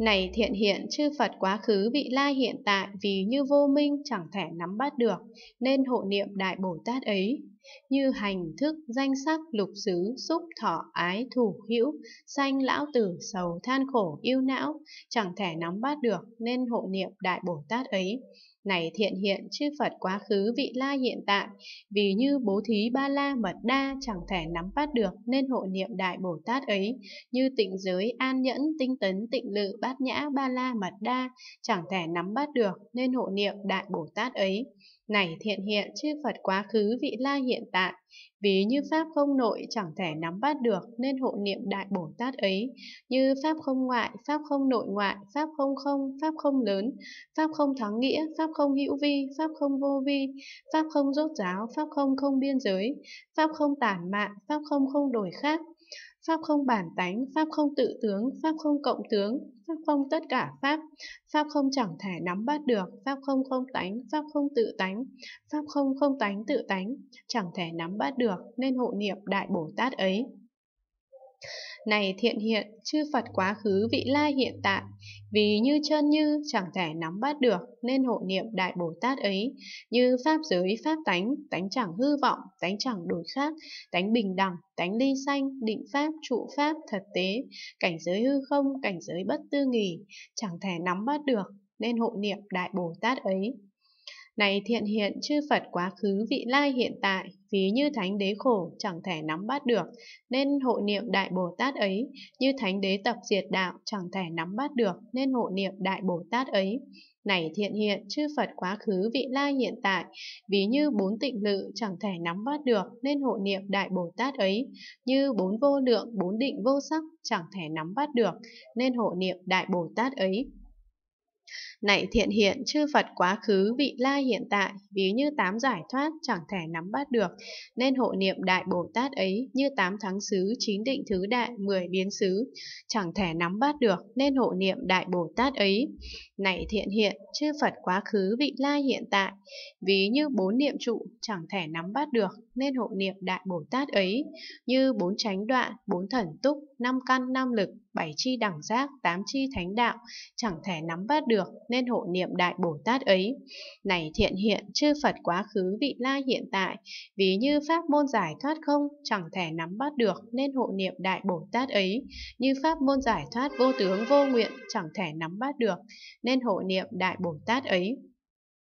Này thiện hiện chư Phật quá khứ vị lai hiện tại vì như vô minh chẳng thể nắm bắt được, nên hộ niệm đại Bồ Tát ấy như hành thức danh sắc lục xứ xúc thọ ái thủ hữu sanh lão tử sầu than khổ yêu não chẳng thể nắm bắt được nên hộ niệm đại bồ tát ấy này thiện hiện chư Phật quá khứ vị la hiện tại, vì như bố thí ba la mật đa chẳng thể nắm bắt được nên hộ niệm đại Bồ Tát ấy, như tịnh giới an nhẫn tinh tấn tịnh lự bát nhã ba la mật đa chẳng thể nắm bắt được nên hộ niệm đại Bồ Tát ấy này thiện hiện chư Phật quá khứ vị la hiện tại, ví như Pháp không nội chẳng thể nắm bắt được nên hộ niệm Đại Bồ Tát ấy, như Pháp không ngoại, Pháp không nội ngoại, Pháp không không, Pháp không lớn, Pháp không thắng nghĩa, Pháp không hữu vi, Pháp không vô vi, Pháp không rốt giáo, Pháp không không biên giới, Pháp không tản mạng Pháp không không đổi khác, Pháp không bản tánh, Pháp không tự tướng, Pháp không cộng tướng, không tất cả pháp, pháp không chẳng thể nắm bắt được, pháp không không tánh, pháp không tự tánh, pháp không không tánh tự tánh, chẳng thể nắm bắt được nên hộ niệm đại Bồ Tát ấy. Này thiện hiện, chư Phật quá khứ vị lai hiện tại, vì như chân như chẳng thể nắm bắt được nên hộ niệm Đại Bồ Tát ấy, như Pháp giới Pháp tánh, tánh chẳng hư vọng, tánh chẳng đổi khác, tánh bình đẳng, tánh ly sanh, định Pháp, trụ Pháp, thật tế, cảnh giới hư không, cảnh giới bất tư nghỉ, chẳng thể nắm bắt được nên hộ niệm Đại Bồ Tát ấy. Này thiện hiện chư Phật quá khứ vị lai hiện tại, ví như thánh đế khổ chẳng thể nắm bắt được, nên hộ niệm đại Bồ Tát ấy, như thánh đế tập diệt đạo chẳng thể nắm bắt được, nên hộ niệm đại Bồ Tát ấy. Này thiện hiện, chư Phật quá khứ vị lai hiện tại, ví như bốn tịnh lự chẳng thể nắm bắt được nên hộ niệm Đại Bồ Tát ấy, như bốn vô lượng, bốn định vô sắc chẳng thể nắm bắt được nên hộ niệm Đại Bồ Tát ấy. Này thiện hiện, chư Phật quá khứ, vị lai hiện tại, ví như tám giải thoát, chẳng thể nắm bắt được, nên hộ niệm Đại Bồ Tát ấy như tám thắng xứ, chín định thứ đại, mười biến xứ, chẳng thể nắm bắt được, nên hộ niệm Đại Bồ Tát ấy. Này thiện hiện, chư Phật quá khứ, vị lai hiện tại, ví như bốn niệm trụ, chẳng thể nắm bắt được, nên hộ niệm Đại Bồ Tát ấy, như bốn chánh đoạn, bốn thần túc, năm căn, năm lực, bảy chi đẳng giác, tám chi thánh đạo, chẳng thể nắm bắt được nên hộ niệm đại Bồ Tát ấy. Này thiện hiện, chư Phật quá khứ vị la hiện tại, ví như pháp môn giải thoát không, chẳng thể nắm bắt được nên hộ niệm đại Bồ Tát ấy, như pháp môn giải thoát vô tướng vô nguyện, chẳng thể nắm bắt được nên hộ niệm đại Bồ Tát ấy.